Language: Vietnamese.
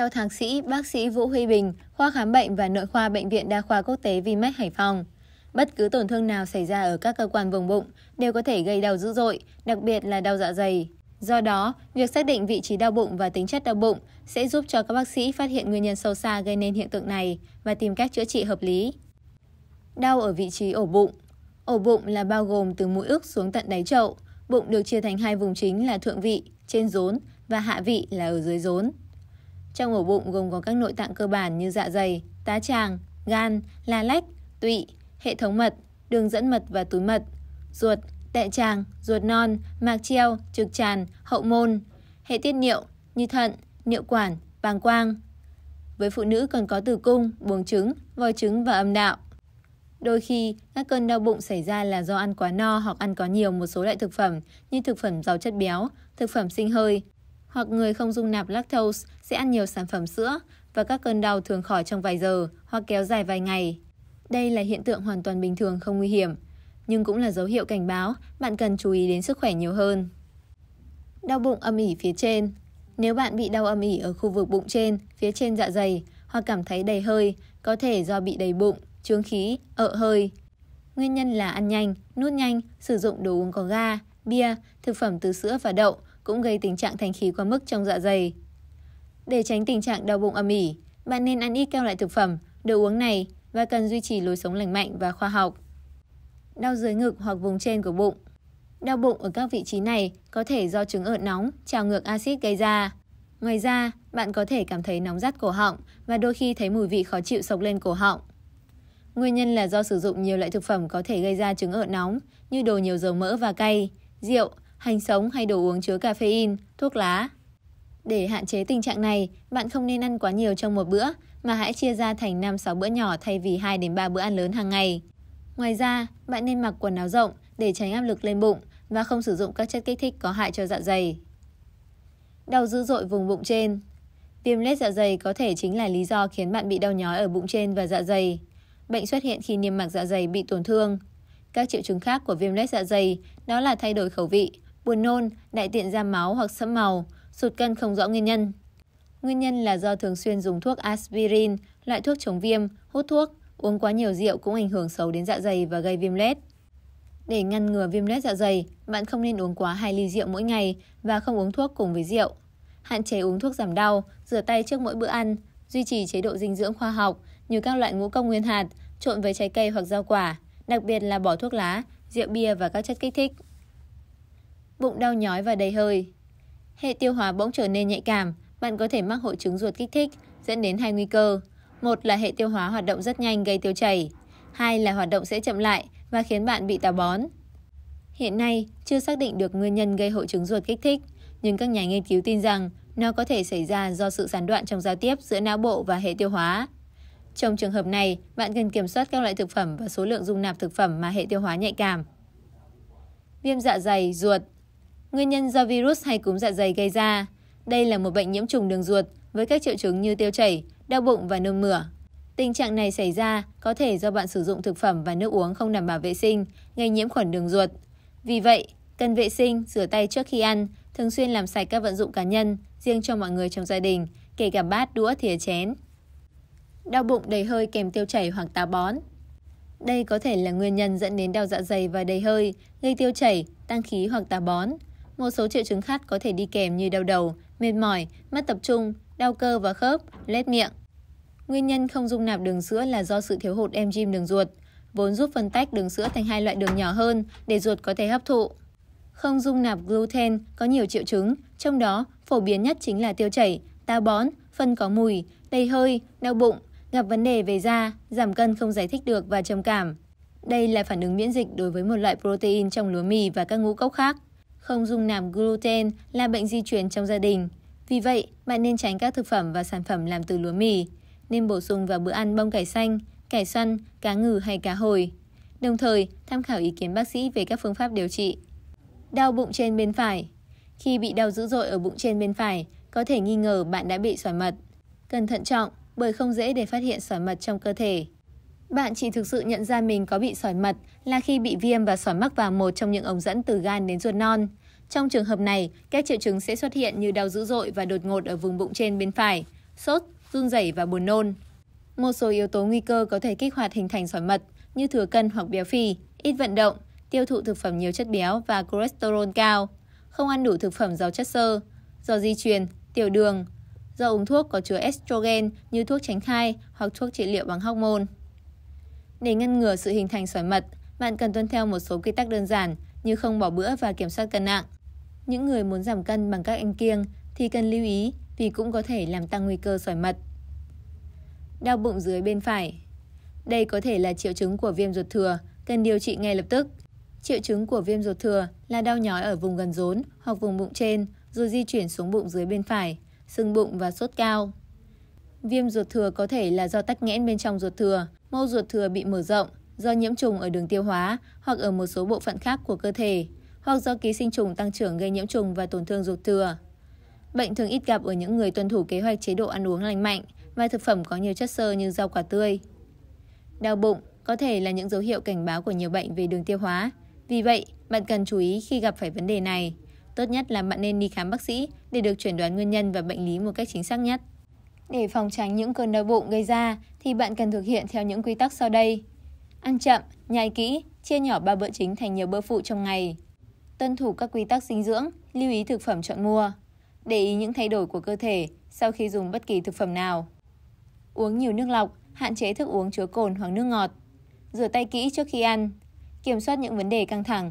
Theo thạc sĩ, bác sĩ Vũ Huy Bình, khoa khám bệnh và nội khoa Bệnh viện Đa khoa Quốc tế Vinmec Hải Phòng, bất cứ tổn thương nào xảy ra ở các cơ quan vùng bụng đều có thể gây đau dữ dội, đặc biệt là đau dạ dày. Do đó, việc xác định vị trí đau bụng và tính chất đau bụng sẽ giúp cho các bác sĩ phát hiện nguyên nhân sâu xa gây nên hiện tượng này và tìm cách chữa trị hợp lý. Đau ở vị trí ổ bụng Ổ bụng là bao gồm từ mũi ức xuống tận đáy chậu. Bụng được chia thành hai vùng chính là thượng vị, trên rốn và hạ vị là ở dưới rốn. Trong ổ bụng gồm có các nội tạng cơ bản như dạ dày, tá tràng, gan, la lách, tụy, hệ thống mật, đường dẫn mật và túi mật, ruột, đại tràng, ruột non, mạc treo, trực tràn, hậu môn, hệ tiết niệu như thận, niệu quản, bàng quang. Với phụ nữ còn có tử cung, buồng trứng, vòi trứng và âm đạo. Đôi khi, các cơn đau bụng xảy ra là do ăn quá no hoặc ăn quá nhiều một số loại thực phẩm như thực phẩm giàu chất béo, thực phẩm sinh hơi, hoặc người không dung nạp lactose sẽ ăn nhiều sản phẩm sữa và các cơn đau thường khỏi trong vài giờ hoặc kéo dài vài ngày. Đây là hiện tượng hoàn toàn bình thường không nguy hiểm, nhưng cũng là dấu hiệu cảnh báo bạn cần chú ý đến sức khỏe nhiều hơn. Đau bụng âm ỉ phía trên Nếu bạn bị đau âm ỉ ở khu vực bụng trên, phía trên dạ dày hoặc cảm thấy đầy hơi, có thể do bị đầy bụng, trướng khí, ợ hơi. Nguyên nhân là ăn nhanh, nuốt nhanh, sử dụng đồ uống có ga, bia, thực phẩm từ sữa và đậu – cũng gây tình trạng thanh khí quá mức trong dạ dày. Để tránh tình trạng đau bụng âm ỉ, bạn nên ăn ít các loại thực phẩm, đồ uống này và cần duy trì lối sống lành mạnh và khoa học. Đau dưới ngực hoặc vùng trên của bụng Đau bụng ở các vị trí này có thể do trứng ợn nóng, trào ngược axit gây ra. Ngoài ra, bạn có thể cảm thấy nóng rát cổ họng và đôi khi thấy mùi vị khó chịu sộc lên cổ họng. Nguyên nhân là do sử dụng nhiều loại thực phẩm có thể gây ra trứng ợn nóng như đồ nhiều dầu mỡ và cay, rượu, hành sống hay đồ uống chứa caffeine, thuốc lá. Để hạn chế tình trạng này, bạn không nên ăn quá nhiều trong một bữa, mà hãy chia ra thành 5-6 bữa nhỏ thay vì 2 đến 3 bữa ăn lớn hàng ngày. Ngoài ra, bạn nên mặc quần áo rộng để tránh áp lực lên bụng và không sử dụng các chất kích thích có hại cho dạ dày. Đau dữ dội vùng bụng trên Viêm lết dạ dày có thể chính là lý do khiến bạn bị đau nhói ở bụng trên và dạ dày. Bệnh xuất hiện khi niêm mạc dạ dày bị tổn thương. Các triệu chứng khác của viêm lết dạ dày đó là thay đổi khẩu vị, buồn nôn, đại tiện ra máu hoặc sẫm màu, sụt cân không rõ nguyên nhân. Nguyên nhân là do thường xuyên dùng thuốc aspirin, loại thuốc chống viêm, hút thuốc, uống quá nhiều rượu cũng ảnh hưởng xấu đến dạ dày và gây viêm lết. Để ngăn ngừa viêm lết dạ dày, bạn không nên uống quá 2 ly rượu mỗi ngày và không uống thuốc cùng với rượu. Hạn chế uống thuốc giảm đau, rửa tay trước mỗi bữa ăn, duy trì chế độ dinh dưỡng khoa học như các loại ngũ cốc nguyên hạt trộn với trái cây hoặc rau quả, đặc biệt là bỏ thuốc lá, rượu bia và các chất kích thích bụng đau nhói và đầy hơi. Hệ tiêu hóa bỗng trở nên nhạy cảm, bạn có thể mắc hội chứng ruột kích thích, dẫn đến hai nguy cơ. Một là hệ tiêu hóa hoạt động rất nhanh gây tiêu chảy. Hai là hoạt động sẽ chậm lại và khiến bạn bị táo bón. Hiện nay, chưa xác định được nguyên nhân gây hội chứng ruột kích thích, nhưng các nhà nghiên cứu tin rằng nó có thể xảy ra do sự gián đoạn trong giao tiếp giữa não bộ và hệ tiêu hóa. Trong trường hợp này, bạn cần kiểm soát các loại thực phẩm và số lượng dung nạp thực phẩm mà hệ tiêu hóa nhạy cảm. Viêm dạ dày, ruột nguyên nhân do virus hay cúm dạ dày gây ra. Đây là một bệnh nhiễm trùng đường ruột với các triệu chứng như tiêu chảy, đau bụng và nôn mửa. Tình trạng này xảy ra có thể do bạn sử dụng thực phẩm và nước uống không đảm bảo vệ sinh, gây nhiễm khuẩn đường ruột. Vì vậy, cần vệ sinh, rửa tay trước khi ăn, thường xuyên làm sạch các vận dụng cá nhân riêng cho mọi người trong gia đình, kể cả bát, đũa, thìa chén. Đau bụng đầy hơi kèm tiêu chảy hoặc táo bón. Đây có thể là nguyên nhân dẫn đến đau dạ dày và đầy hơi, gây tiêu chảy, tăng khí hoặc táo bón. Một số triệu chứng khác có thể đi kèm như đau đầu, mệt mỏi, mất tập trung, đau cơ và khớp, lết miệng. Nguyên nhân không dung nạp đường sữa là do sự thiếu hụt enzyme đường ruột, vốn giúp phân tách đường sữa thành hai loại đường nhỏ hơn để ruột có thể hấp thụ. Không dung nạp gluten có nhiều triệu chứng, trong đó phổ biến nhất chính là tiêu chảy, táo bón, phân có mùi, đầy hơi, đau bụng, gặp vấn đề về da, giảm cân không giải thích được và trầm cảm. Đây là phản ứng miễn dịch đối với một loại protein trong lúa mì và các ngũ cốc khác. Không dung nạp gluten là bệnh di truyền trong gia đình. Vì vậy, bạn nên tránh các thực phẩm và sản phẩm làm từ lúa mì. Nên bổ sung vào bữa ăn bông cải xanh, cải xoăn, cá ngừ hay cá hồi. Đồng thời, tham khảo ý kiến bác sĩ về các phương pháp điều trị. Đau bụng trên bên phải Khi bị đau dữ dội ở bụng trên bên phải, có thể nghi ngờ bạn đã bị sỏi mật. Cần thận trọng bởi không dễ để phát hiện sỏi mật trong cơ thể. Bạn chỉ thực sự nhận ra mình có bị sỏi mật là khi bị viêm và sỏi mắc vào một trong những ống dẫn từ gan đến ruột non. Trong trường hợp này, các triệu chứng sẽ xuất hiện như đau dữ dội và đột ngột ở vùng bụng trên bên phải, sốt, run rẩy và buồn nôn. Một số yếu tố nguy cơ có thể kích hoạt hình thành sỏi mật như thừa cân hoặc béo phì, ít vận động, tiêu thụ thực phẩm nhiều chất béo và cholesterol cao, không ăn đủ thực phẩm giàu chất xơ, do di truyền, tiểu đường, do uống thuốc có chứa estrogen như thuốc tránh thai hoặc thuốc trị liệu bằng hormone để ngăn ngừa sự hình thành sỏi mật, bạn cần tuân theo một số quy tắc đơn giản như không bỏ bữa và kiểm soát cân nặng. Những người muốn giảm cân bằng các anh kiêng thì cần lưu ý vì cũng có thể làm tăng nguy cơ sỏi mật. Đau bụng dưới bên phải Đây có thể là triệu chứng của viêm ruột thừa, cần điều trị ngay lập tức. Triệu chứng của viêm ruột thừa là đau nhói ở vùng gần rốn hoặc vùng bụng trên rồi di chuyển xuống bụng dưới bên phải, sưng bụng và sốt cao. Viêm ruột thừa có thể là do tắc nghẽn bên trong ruột thừa, mô ruột thừa bị mở rộng do nhiễm trùng ở đường tiêu hóa hoặc ở một số bộ phận khác của cơ thể, hoặc do ký sinh trùng tăng trưởng gây nhiễm trùng và tổn thương ruột thừa. Bệnh thường ít gặp ở những người tuân thủ kế hoạch chế độ ăn uống lành mạnh và thực phẩm có nhiều chất xơ như rau quả tươi. Đau bụng có thể là những dấu hiệu cảnh báo của nhiều bệnh về đường tiêu hóa. Vì vậy, bạn cần chú ý khi gặp phải vấn đề này. Tốt nhất là bạn nên đi khám bác sĩ để được chuẩn đoán nguyên nhân và bệnh lý một cách chính xác nhất. Để phòng tránh những cơn đau bụng gây ra thì bạn cần thực hiện theo những quy tắc sau đây. Ăn chậm, nhai kỹ, chia nhỏ ba bữa chính thành nhiều bữa phụ trong ngày. Tuân thủ các quy tắc dinh dưỡng, lưu ý thực phẩm chọn mua. Để ý những thay đổi của cơ thể sau khi dùng bất kỳ thực phẩm nào. Uống nhiều nước lọc, hạn chế thức uống chứa cồn hoặc nước ngọt. Rửa tay kỹ trước khi ăn. Kiểm soát những vấn đề căng thẳng.